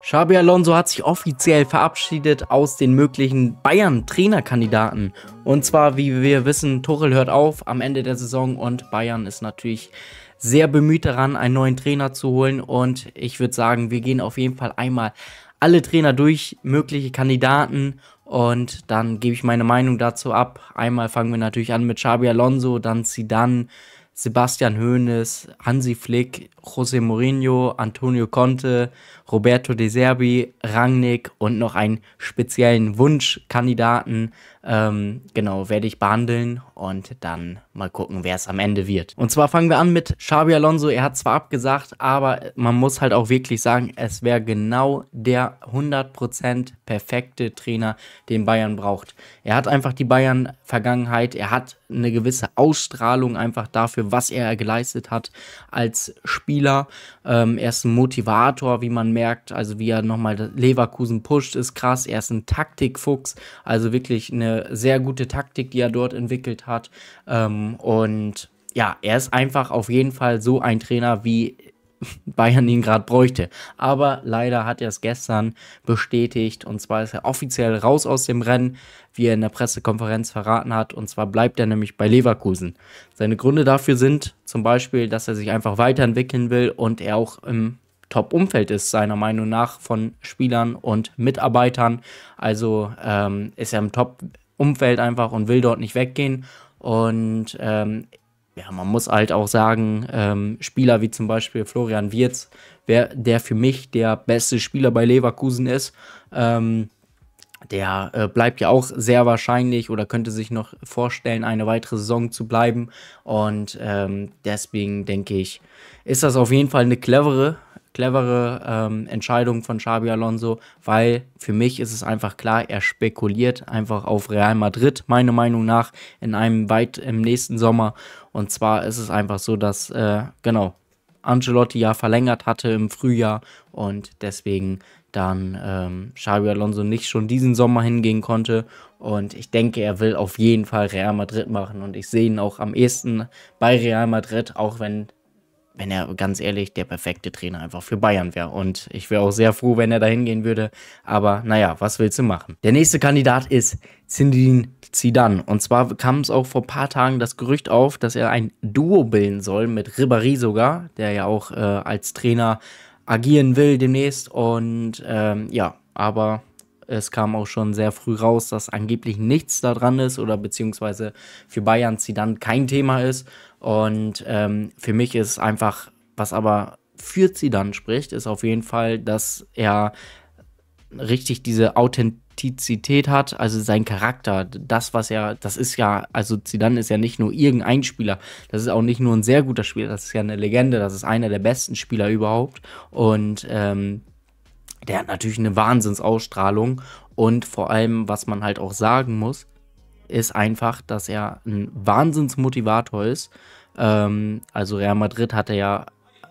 Xabi Alonso hat sich offiziell verabschiedet aus den möglichen Bayern-Trainerkandidaten. Und zwar, wie wir wissen, Tuchel hört auf am Ende der Saison und Bayern ist natürlich sehr bemüht daran, einen neuen Trainer zu holen. Und ich würde sagen, wir gehen auf jeden Fall einmal alle Trainer durch, mögliche Kandidaten und dann gebe ich meine Meinung dazu ab. Einmal fangen wir natürlich an mit Xabi Alonso, dann Zidane, Sebastian Hoeneß, Hansi Flick José Mourinho, Antonio Conte, Roberto De Serbi, Rangnick und noch einen speziellen Wunschkandidaten. Ähm, genau, werde ich behandeln und dann mal gucken, wer es am Ende wird. Und zwar fangen wir an mit Xabi Alonso. Er hat zwar abgesagt, aber man muss halt auch wirklich sagen, es wäre genau der 100% perfekte Trainer, den Bayern braucht. Er hat einfach die Bayern-Vergangenheit, er hat eine gewisse Ausstrahlung einfach dafür, was er geleistet hat als Spieler. Spieler. Ähm, er ist ein Motivator, wie man merkt, also wie er nochmal Leverkusen pusht, ist krass. Er ist ein Taktikfuchs, also wirklich eine sehr gute Taktik, die er dort entwickelt hat. Ähm, und ja, er ist einfach auf jeden Fall so ein Trainer, wie Bayern ihn gerade bräuchte. Aber leider hat er es gestern bestätigt und zwar ist er offiziell raus aus dem Rennen, wie er in der Pressekonferenz verraten hat. Und zwar bleibt er nämlich bei Leverkusen. Seine Gründe dafür sind zum Beispiel, dass er sich einfach weiterentwickeln will und er auch im Top-Umfeld ist, seiner Meinung nach, von Spielern und Mitarbeitern. Also ähm, ist er im Top-Umfeld einfach und will dort nicht weggehen. Und ähm, ja, man muss halt auch sagen, ähm, Spieler wie zum Beispiel Florian Wirz, wer, der für mich der beste Spieler bei Leverkusen ist, ähm, der äh, bleibt ja auch sehr wahrscheinlich oder könnte sich noch vorstellen, eine weitere Saison zu bleiben. Und ähm, deswegen denke ich, ist das auf jeden Fall eine clevere, clevere ähm, Entscheidung von Xabi Alonso, weil für mich ist es einfach klar, er spekuliert einfach auf Real Madrid, meiner Meinung nach, in einem weit im nächsten Sommer. Und zwar ist es einfach so, dass, äh, genau, Angelotti ja verlängert hatte im Frühjahr und deswegen dann ähm, Alonso nicht schon diesen Sommer hingehen konnte. Und ich denke, er will auf jeden Fall Real Madrid machen. Und ich sehe ihn auch am ehesten bei Real Madrid, auch wenn, wenn er ganz ehrlich der perfekte Trainer einfach für Bayern wäre. Und ich wäre auch sehr froh, wenn er da hingehen würde. Aber naja, was willst du machen? Der nächste Kandidat ist Zinedine Zidane. Und zwar kam es auch vor ein paar Tagen das Gerücht auf, dass er ein Duo bilden soll mit Ribéry sogar, der ja auch äh, als Trainer agieren will demnächst. Und ähm, ja, aber es kam auch schon sehr früh raus, dass angeblich nichts da dran ist oder beziehungsweise für Bayern Zidane kein Thema ist. Und ähm, für mich ist einfach, was aber für Zidane spricht, ist auf jeden Fall, dass er richtig diese Authentizität Authentizität hat, also sein Charakter, das, was er, das ist ja, also Zidane ist ja nicht nur irgendein Spieler, das ist auch nicht nur ein sehr guter Spieler, das ist ja eine Legende, das ist einer der besten Spieler überhaupt und ähm, der hat natürlich eine Wahnsinnsausstrahlung und vor allem, was man halt auch sagen muss, ist einfach, dass er ein Wahnsinnsmotivator ist. Ähm, also Real Madrid hatte ja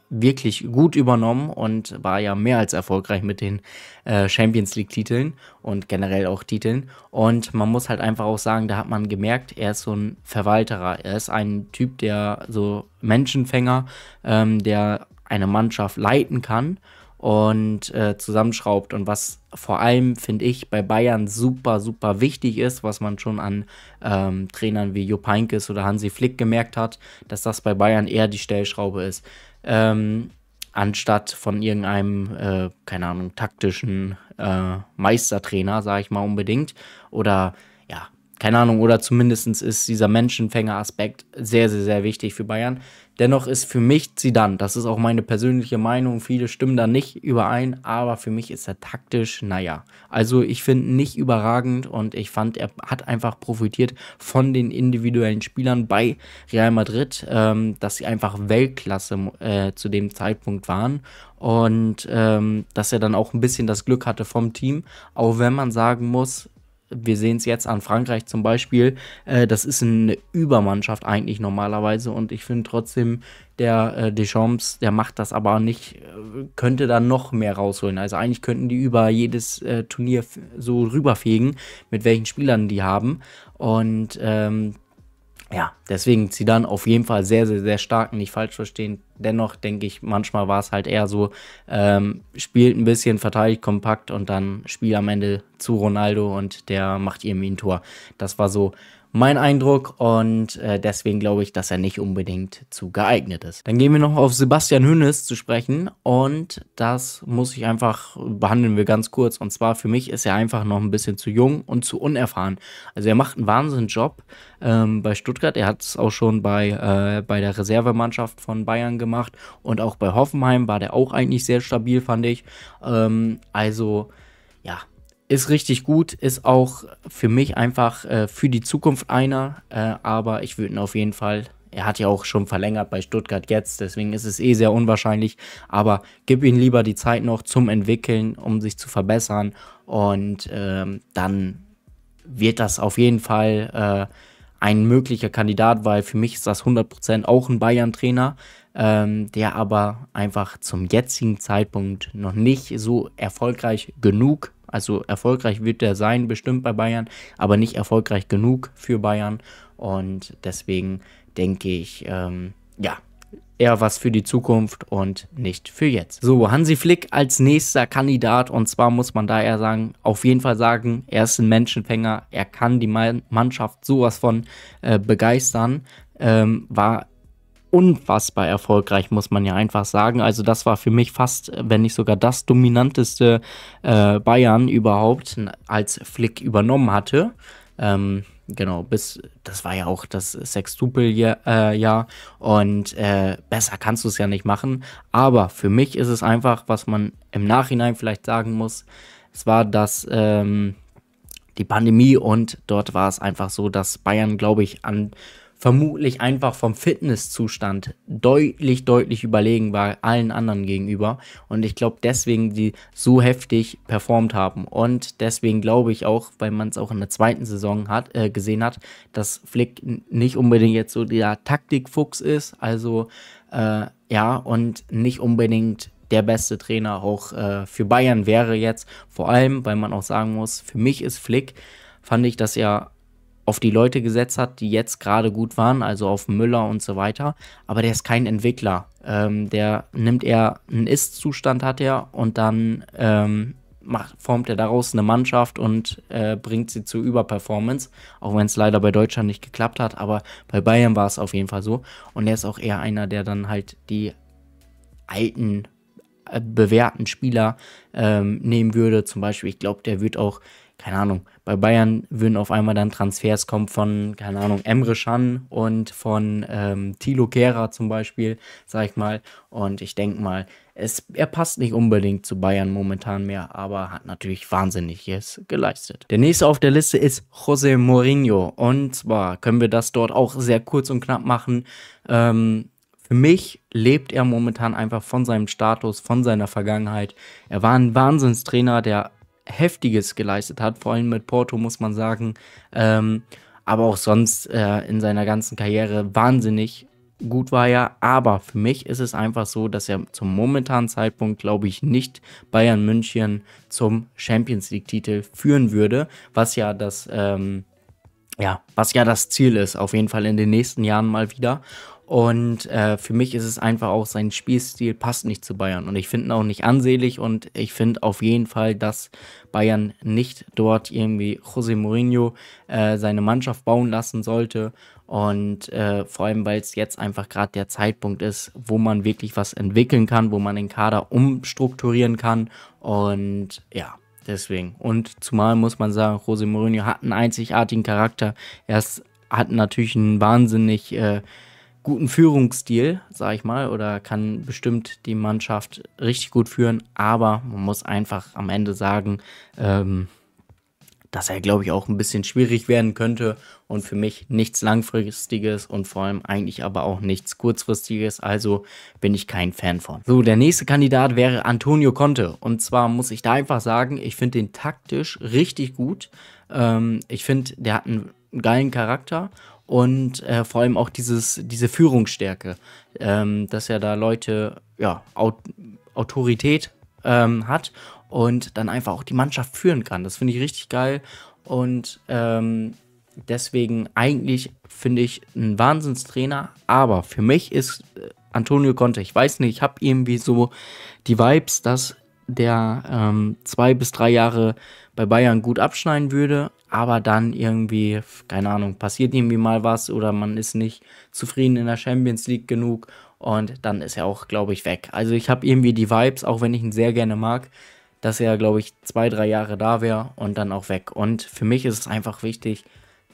wirklich gut übernommen und war ja mehr als erfolgreich mit den äh, Champions League-Titeln und generell auch Titeln. Und man muss halt einfach auch sagen, da hat man gemerkt, er ist so ein Verwalterer. Er ist ein Typ, der so Menschenfänger, ähm, der eine Mannschaft leiten kann und äh, zusammenschraubt. Und was vor allem, finde ich, bei Bayern super, super wichtig ist, was man schon an ähm, Trainern wie Jupp Heynckes oder Hansi Flick gemerkt hat, dass das bei Bayern eher die Stellschraube ist ähm, anstatt von irgendeinem, äh, keine Ahnung, taktischen äh, Meistertrainer, sage ich mal unbedingt, oder ja, keine Ahnung, oder zumindest ist dieser Menschenfänger-Aspekt sehr, sehr, sehr wichtig für Bayern. Dennoch ist für mich Zidane, das ist auch meine persönliche Meinung, viele stimmen da nicht überein, aber für mich ist er taktisch, naja. Also ich finde nicht überragend und ich fand, er hat einfach profitiert von den individuellen Spielern bei Real Madrid, ähm, dass sie einfach Weltklasse äh, zu dem Zeitpunkt waren und ähm, dass er dann auch ein bisschen das Glück hatte vom Team, auch wenn man sagen muss, wir sehen es jetzt an Frankreich zum Beispiel, äh, das ist eine Übermannschaft eigentlich normalerweise und ich finde trotzdem, der äh, Deschamps, der macht das aber nicht, äh, könnte da noch mehr rausholen. Also eigentlich könnten die über jedes äh, Turnier so rüberfegen, mit welchen Spielern die haben und ähm, ja, deswegen Zidane auf jeden Fall sehr, sehr, sehr stark, nicht falsch verstehen. Dennoch denke ich, manchmal war es halt eher so, ähm, spielt ein bisschen, verteidigt kompakt und dann spielt am Ende zu Ronaldo und der macht ihm ein Tor. Das war so mein Eindruck und äh, deswegen glaube ich, dass er nicht unbedingt zu geeignet ist. Dann gehen wir noch auf Sebastian Hünnes zu sprechen und das muss ich einfach behandeln wir ganz kurz und zwar für mich ist er einfach noch ein bisschen zu jung und zu unerfahren. Also er macht einen wahnsinnigen Job ähm, bei Stuttgart, er hat es auch schon bei, äh, bei der Reservemannschaft von Bayern gemacht und auch bei Hoffenheim war der auch eigentlich sehr stabil, fand ich. Ähm, also ist richtig gut, ist auch für mich einfach äh, für die Zukunft einer, äh, aber ich würde ihn auf jeden Fall, er hat ja auch schon verlängert bei Stuttgart jetzt, deswegen ist es eh sehr unwahrscheinlich, aber gib ihm lieber die Zeit noch zum Entwickeln, um sich zu verbessern und ähm, dann wird das auf jeden Fall äh, ein möglicher Kandidat, weil für mich ist das 100% auch ein Bayern-Trainer, ähm, der aber einfach zum jetzigen Zeitpunkt noch nicht so erfolgreich genug also erfolgreich wird er sein, bestimmt bei Bayern, aber nicht erfolgreich genug für Bayern. Und deswegen denke ich, ähm, ja, eher was für die Zukunft und nicht für jetzt. So, Hansi Flick als nächster Kandidat und zwar muss man da eher sagen, auf jeden Fall sagen, er ist ein Menschenfänger, er kann die Mannschaft sowas von äh, begeistern, ähm, war unfassbar erfolgreich, muss man ja einfach sagen. Also das war für mich fast, wenn nicht sogar das dominanteste äh, Bayern überhaupt, als Flick übernommen hatte. Ähm, genau, bis das war ja auch das Sextupeljahr äh, und äh, besser kannst du es ja nicht machen. Aber für mich ist es einfach, was man im Nachhinein vielleicht sagen muss, es war das ähm, die Pandemie und dort war es einfach so, dass Bayern, glaube ich, an vermutlich einfach vom Fitnesszustand deutlich, deutlich überlegen war allen anderen gegenüber. Und ich glaube, deswegen die so heftig performt haben. Und deswegen glaube ich auch, weil man es auch in der zweiten Saison hat, äh, gesehen hat, dass Flick nicht unbedingt jetzt so der Taktikfuchs ist. Also äh, ja, und nicht unbedingt der beste Trainer auch äh, für Bayern wäre jetzt. Vor allem, weil man auch sagen muss, für mich ist Flick, fand ich, das ja auf die Leute gesetzt hat, die jetzt gerade gut waren, also auf Müller und so weiter. Aber der ist kein Entwickler. Ähm, der nimmt eher einen Ist-Zustand hat er und dann ähm, macht, formt er daraus eine Mannschaft und äh, bringt sie zu Überperformance. Auch wenn es leider bei Deutschland nicht geklappt hat, aber bei Bayern war es auf jeden Fall so. Und er ist auch eher einer, der dann halt die alten äh, bewährten Spieler ähm, nehmen würde. Zum Beispiel, ich glaube, der wird auch keine Ahnung, bei Bayern würden auf einmal dann Transfers kommen von, keine Ahnung, Emre Can und von ähm, Thilo Kehrer zum Beispiel, sag ich mal. Und ich denke mal, es, er passt nicht unbedingt zu Bayern momentan mehr, aber hat natürlich Wahnsinniges geleistet. Der nächste auf der Liste ist José Mourinho. Und zwar können wir das dort auch sehr kurz und knapp machen. Ähm, für mich lebt er momentan einfach von seinem Status, von seiner Vergangenheit. Er war ein Wahnsinnstrainer, der Heftiges geleistet hat. Vor allem mit Porto muss man sagen. Ähm, aber auch sonst äh, in seiner ganzen Karriere wahnsinnig gut war er. Aber für mich ist es einfach so, dass er zum momentanen Zeitpunkt, glaube ich, nicht Bayern München zum Champions League-Titel führen würde, was ja das. Ähm, ja, was ja das Ziel ist, auf jeden Fall in den nächsten Jahren mal wieder. Und äh, für mich ist es einfach auch, sein Spielstil passt nicht zu Bayern. Und ich finde ihn auch nicht ansehlich. Und ich finde auf jeden Fall, dass Bayern nicht dort irgendwie José Mourinho äh, seine Mannschaft bauen lassen sollte. Und äh, vor allem, weil es jetzt einfach gerade der Zeitpunkt ist, wo man wirklich was entwickeln kann, wo man den Kader umstrukturieren kann. Und ja. Deswegen. Und zumal muss man sagen, José Mourinho hat einen einzigartigen Charakter. Er ist, hat natürlich einen wahnsinnig äh, guten Führungsstil, sage ich mal, oder kann bestimmt die Mannschaft richtig gut führen, aber man muss einfach am Ende sagen, ähm, dass er, glaube ich, auch ein bisschen schwierig werden könnte und für mich nichts Langfristiges und vor allem eigentlich aber auch nichts Kurzfristiges, also bin ich kein Fan von. So, der nächste Kandidat wäre Antonio Conte und zwar muss ich da einfach sagen, ich finde den taktisch richtig gut, ähm, ich finde, der hat einen geilen Charakter und äh, vor allem auch dieses, diese Führungsstärke, ähm, dass er da Leute, ja, Aut Autorität ähm, hat und dann einfach auch die Mannschaft führen kann. Das finde ich richtig geil und ähm, deswegen eigentlich finde ich ein Wahnsinnstrainer, aber für mich ist äh, Antonio Conte, ich weiß nicht, ich habe irgendwie so die Vibes, dass der ähm, zwei bis drei Jahre bei Bayern gut abschneiden würde, aber dann irgendwie, keine Ahnung, passiert irgendwie mal was oder man ist nicht zufrieden in der Champions League genug und dann ist er auch, glaube ich, weg. Also ich habe irgendwie die Vibes, auch wenn ich ihn sehr gerne mag, dass er, glaube ich, zwei, drei Jahre da wäre und dann auch weg. Und für mich ist es einfach wichtig,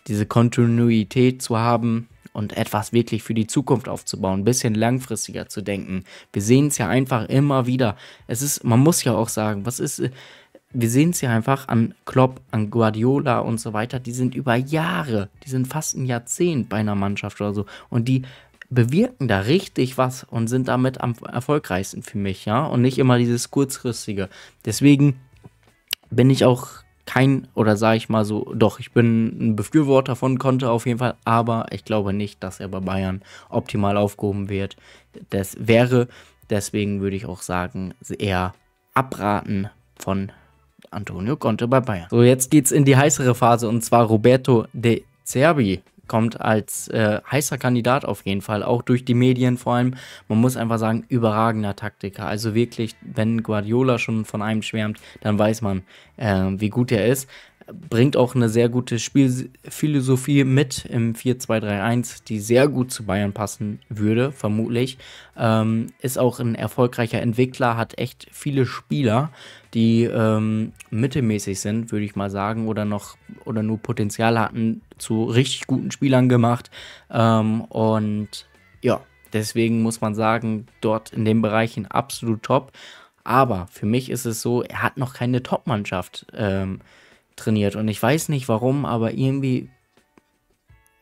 diese Kontinuität zu haben und etwas wirklich für die Zukunft aufzubauen, ein bisschen langfristiger zu denken. Wir sehen es ja einfach immer wieder. Es ist, man muss ja auch sagen, was ist wir sehen es ja einfach an Klopp, an Guardiola und so weiter, die sind über Jahre, die sind fast ein Jahrzehnt bei einer Mannschaft oder so und die bewirken da richtig was und sind damit am erfolgreichsten für mich, ja, und nicht immer dieses kurzfristige. Deswegen bin ich auch kein oder sage ich mal so, doch, ich bin ein Befürworter von Konter auf jeden Fall, aber ich glaube nicht, dass er bei Bayern optimal aufgehoben wird. Das wäre, deswegen würde ich auch sagen, eher abraten von Bayern. Antonio Conte bei Bayern. So, jetzt geht's in die heißere Phase und zwar Roberto De Zerbi kommt als äh, heißer Kandidat auf jeden Fall, auch durch die Medien vor allem. Man muss einfach sagen, überragender Taktiker. Also wirklich, wenn Guardiola schon von einem schwärmt, dann weiß man, äh, wie gut er ist bringt auch eine sehr gute Spielphilosophie mit im 4-2-3-1, die sehr gut zu Bayern passen würde, vermutlich. Ähm, ist auch ein erfolgreicher Entwickler, hat echt viele Spieler, die ähm, mittelmäßig sind, würde ich mal sagen, oder noch oder nur Potenzial hatten, zu richtig guten Spielern gemacht. Ähm, und ja, deswegen muss man sagen, dort in den Bereichen absolut top. Aber für mich ist es so, er hat noch keine Top-Mannschaft. Ähm, trainiert. Und ich weiß nicht warum, aber irgendwie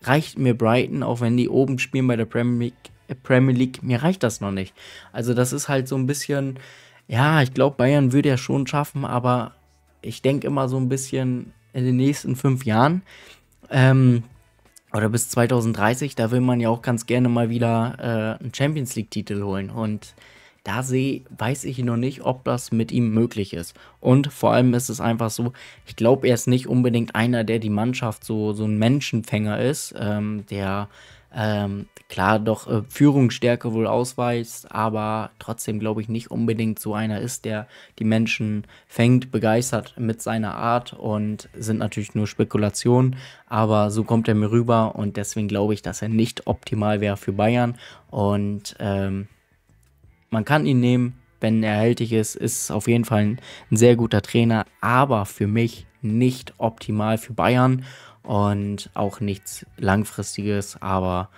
reicht mir Brighton, auch wenn die oben spielen bei der Premier League, äh, Premier League mir reicht das noch nicht. Also das ist halt so ein bisschen, ja, ich glaube, Bayern würde ja schon schaffen, aber ich denke immer so ein bisschen in den nächsten fünf Jahren ähm, oder bis 2030, da will man ja auch ganz gerne mal wieder äh, einen Champions League-Titel holen. Und da sehe, weiß ich noch nicht, ob das mit ihm möglich ist. Und vor allem ist es einfach so, ich glaube, er ist nicht unbedingt einer, der die Mannschaft so, so ein Menschenfänger ist, ähm, der ähm, klar doch äh, Führungsstärke wohl ausweist, aber trotzdem glaube ich nicht unbedingt so einer ist, der die Menschen fängt, begeistert mit seiner Art und sind natürlich nur Spekulationen, aber so kommt er mir rüber und deswegen glaube ich, dass er nicht optimal wäre für Bayern und ähm, man kann ihn nehmen, wenn er erhältlich ist, ist auf jeden Fall ein, ein sehr guter Trainer, aber für mich nicht optimal für Bayern und auch nichts langfristiges, aber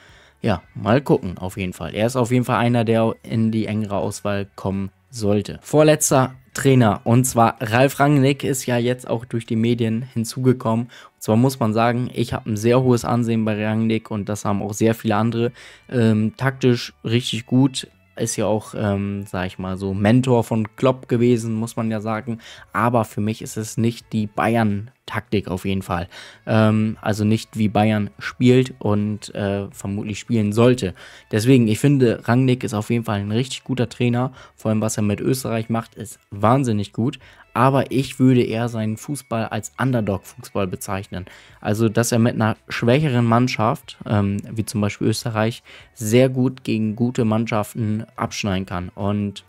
ja, mal gucken auf jeden Fall. Er ist auf jeden Fall einer, der in die engere Auswahl kommen sollte. Vorletzter Trainer und zwar Ralf Rangnick ist ja jetzt auch durch die Medien hinzugekommen. Und zwar muss man sagen, ich habe ein sehr hohes Ansehen bei Rangnick und das haben auch sehr viele andere. Ähm, taktisch richtig gut, ist ja auch, ähm, sag ich mal, so Mentor von Klopp gewesen, muss man ja sagen. Aber für mich ist es nicht die Bayern Taktik auf jeden Fall. Ähm, also nicht wie Bayern spielt und äh, vermutlich spielen sollte. Deswegen, ich finde, Rangnick ist auf jeden Fall ein richtig guter Trainer. Vor allem, was er mit Österreich macht, ist wahnsinnig gut. Aber ich würde eher seinen Fußball als Underdog-Fußball bezeichnen. Also, dass er mit einer schwächeren Mannschaft, ähm, wie zum Beispiel Österreich, sehr gut gegen gute Mannschaften abschneiden kann. Und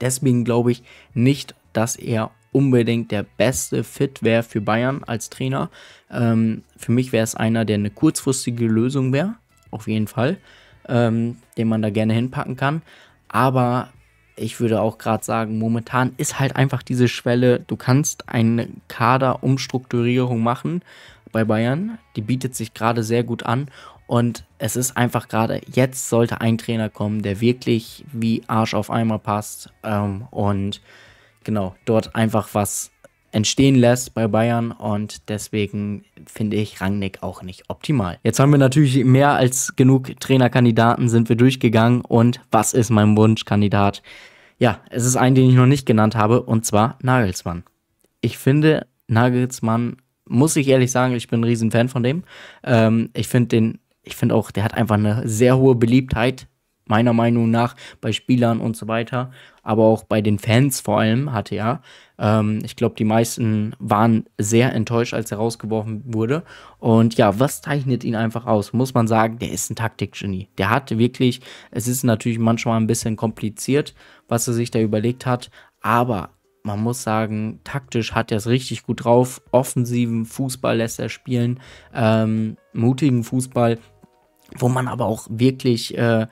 deswegen glaube ich nicht, dass er unbedingt der beste Fit wäre für Bayern als Trainer. Ähm, für mich wäre es einer, der eine kurzfristige Lösung wäre, auf jeden Fall, ähm, den man da gerne hinpacken kann. Aber ich würde auch gerade sagen, momentan ist halt einfach diese Schwelle, du kannst eine Kaderumstrukturierung machen bei Bayern, die bietet sich gerade sehr gut an und es ist einfach gerade, jetzt sollte ein Trainer kommen, der wirklich wie Arsch auf einmal passt ähm, und genau, dort einfach was entstehen lässt bei Bayern und deswegen finde ich Rangnick auch nicht optimal. Jetzt haben wir natürlich mehr als genug Trainerkandidaten sind wir durchgegangen und was ist mein Wunschkandidat? Ja, es ist ein, den ich noch nicht genannt habe und zwar Nagelsmann. Ich finde Nagelsmann, muss ich ehrlich sagen, ich bin ein riesen Fan von dem. Ähm, ich finde den, ich finde auch, der hat einfach eine sehr hohe Beliebtheit meiner Meinung nach bei Spielern und so weiter, aber auch bei den Fans vor allem hatte er. Ähm, ich glaube, die meisten waren sehr enttäuscht, als er rausgeworfen wurde. Und ja, was zeichnet ihn einfach aus? Muss man sagen, der ist ein Taktikgenie. Der hat wirklich, es ist natürlich manchmal ein bisschen kompliziert, was er sich da überlegt hat, aber man muss sagen, taktisch hat er es richtig gut drauf. Offensiven Fußball lässt er spielen, ähm, mutigen Fußball, wo man aber auch wirklich äh,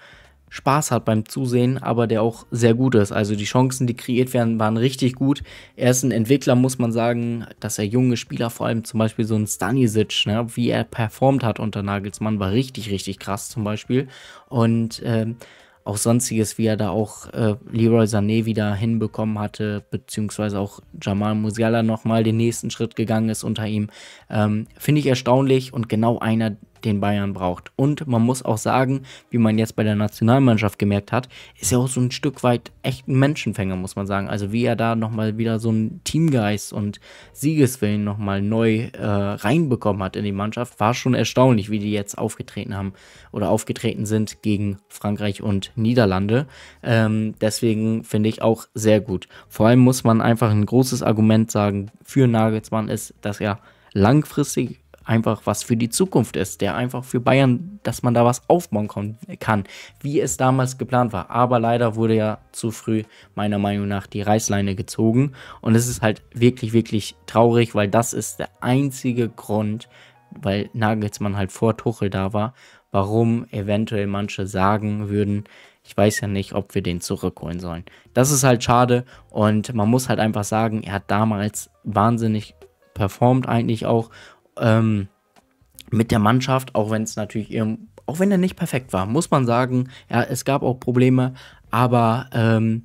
Spaß hat beim Zusehen, aber der auch sehr gut ist. Also die Chancen, die kreiert werden, waren richtig gut. Er ist ein Entwickler, muss man sagen, dass er junge Spieler, vor allem zum Beispiel so ein Stanisic, ne, wie er performt hat unter Nagelsmann, war richtig, richtig krass zum Beispiel. Und ähm, auch sonstiges, wie er da auch äh, Leroy Sané wieder hinbekommen hatte, beziehungsweise auch Jamal Musiala nochmal den nächsten Schritt gegangen ist unter ihm, ähm, finde ich erstaunlich und genau einer den Bayern braucht. Und man muss auch sagen, wie man jetzt bei der Nationalmannschaft gemerkt hat, ist er auch so ein Stück weit echt ein Menschenfänger, muss man sagen. Also wie er da nochmal wieder so einen Teamgeist und Siegeswillen nochmal neu äh, reinbekommen hat in die Mannschaft, war schon erstaunlich, wie die jetzt aufgetreten haben oder aufgetreten sind gegen Frankreich und Niederlande. Ähm, deswegen finde ich auch sehr gut. Vor allem muss man einfach ein großes Argument sagen für Nagelsmann ist, dass er langfristig einfach was für die Zukunft ist, der einfach für Bayern, dass man da was aufbauen kann, wie es damals geplant war. Aber leider wurde ja zu früh meiner Meinung nach die Reißleine gezogen und es ist halt wirklich, wirklich traurig, weil das ist der einzige Grund, weil Nagelsmann halt vor Tuchel da war, warum eventuell manche sagen würden, ich weiß ja nicht, ob wir den zurückholen sollen. Das ist halt schade und man muss halt einfach sagen, er hat damals wahnsinnig performt eigentlich auch ähm, mit der Mannschaft, auch wenn es natürlich auch wenn er nicht perfekt war, muss man sagen, ja, es gab auch Probleme, aber ähm,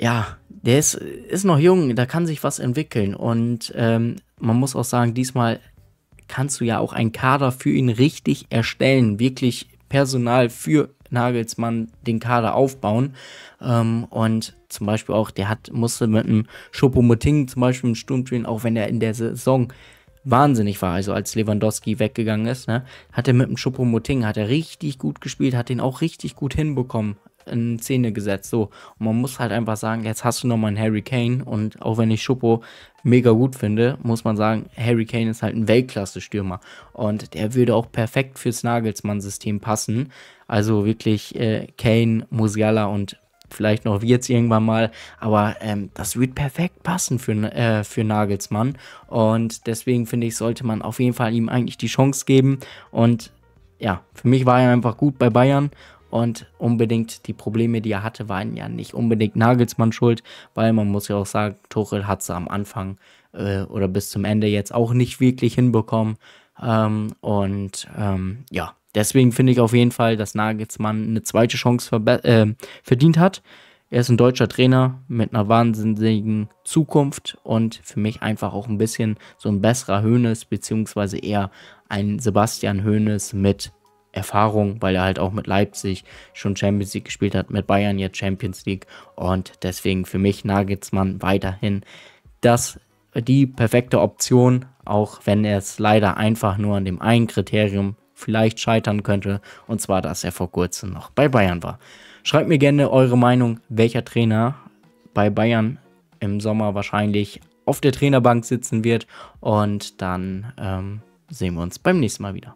ja, der ist, ist noch jung, da kann sich was entwickeln und ähm, man muss auch sagen, diesmal kannst du ja auch einen Kader für ihn richtig erstellen, wirklich Personal für Nagelsmann den Kader aufbauen. Ähm, und zum Beispiel auch, der hat, musste mit einem Schopomoting zum Beispiel einen Sturm auch wenn er in der Saison wahnsinnig war. Also als Lewandowski weggegangen ist, ne, hat er mit dem Schuppomoting, hat er richtig gut gespielt, hat den auch richtig gut hinbekommen, in Szene gesetzt. So. Und man muss halt einfach sagen, jetzt hast du nochmal einen Harry Kane und auch wenn ich Schuppo mega gut finde, muss man sagen, Harry Kane ist halt ein Weltklasse-Stürmer. Und der würde auch perfekt fürs Nagelsmann-System passen. Also wirklich äh, Kane, Musiala und vielleicht noch jetzt irgendwann mal, aber ähm, das wird perfekt passen für, äh, für Nagelsmann und deswegen finde ich, sollte man auf jeden Fall ihm eigentlich die Chance geben und ja, für mich war er einfach gut bei Bayern und unbedingt die Probleme, die er hatte, waren ja nicht unbedingt Nagelsmann schuld, weil man muss ja auch sagen, Tuchel hat es am Anfang äh, oder bis zum Ende jetzt auch nicht wirklich hinbekommen. Ähm, und ähm, ja, Deswegen finde ich auf jeden Fall, dass Nagelsmann eine zweite Chance äh, verdient hat. Er ist ein deutscher Trainer mit einer wahnsinnigen Zukunft und für mich einfach auch ein bisschen so ein besserer Höhnes, beziehungsweise eher ein Sebastian Höhnes mit Erfahrung, weil er halt auch mit Leipzig schon Champions League gespielt hat, mit Bayern jetzt Champions League und deswegen für mich Nagelsmann weiterhin das die perfekte Option, auch wenn es leider einfach nur an dem einen Kriterium vielleicht scheitern könnte. Und zwar, dass er vor kurzem noch bei Bayern war. Schreibt mir gerne eure Meinung, welcher Trainer bei Bayern im Sommer wahrscheinlich auf der Trainerbank sitzen wird. Und dann ähm, sehen wir uns beim nächsten Mal wieder.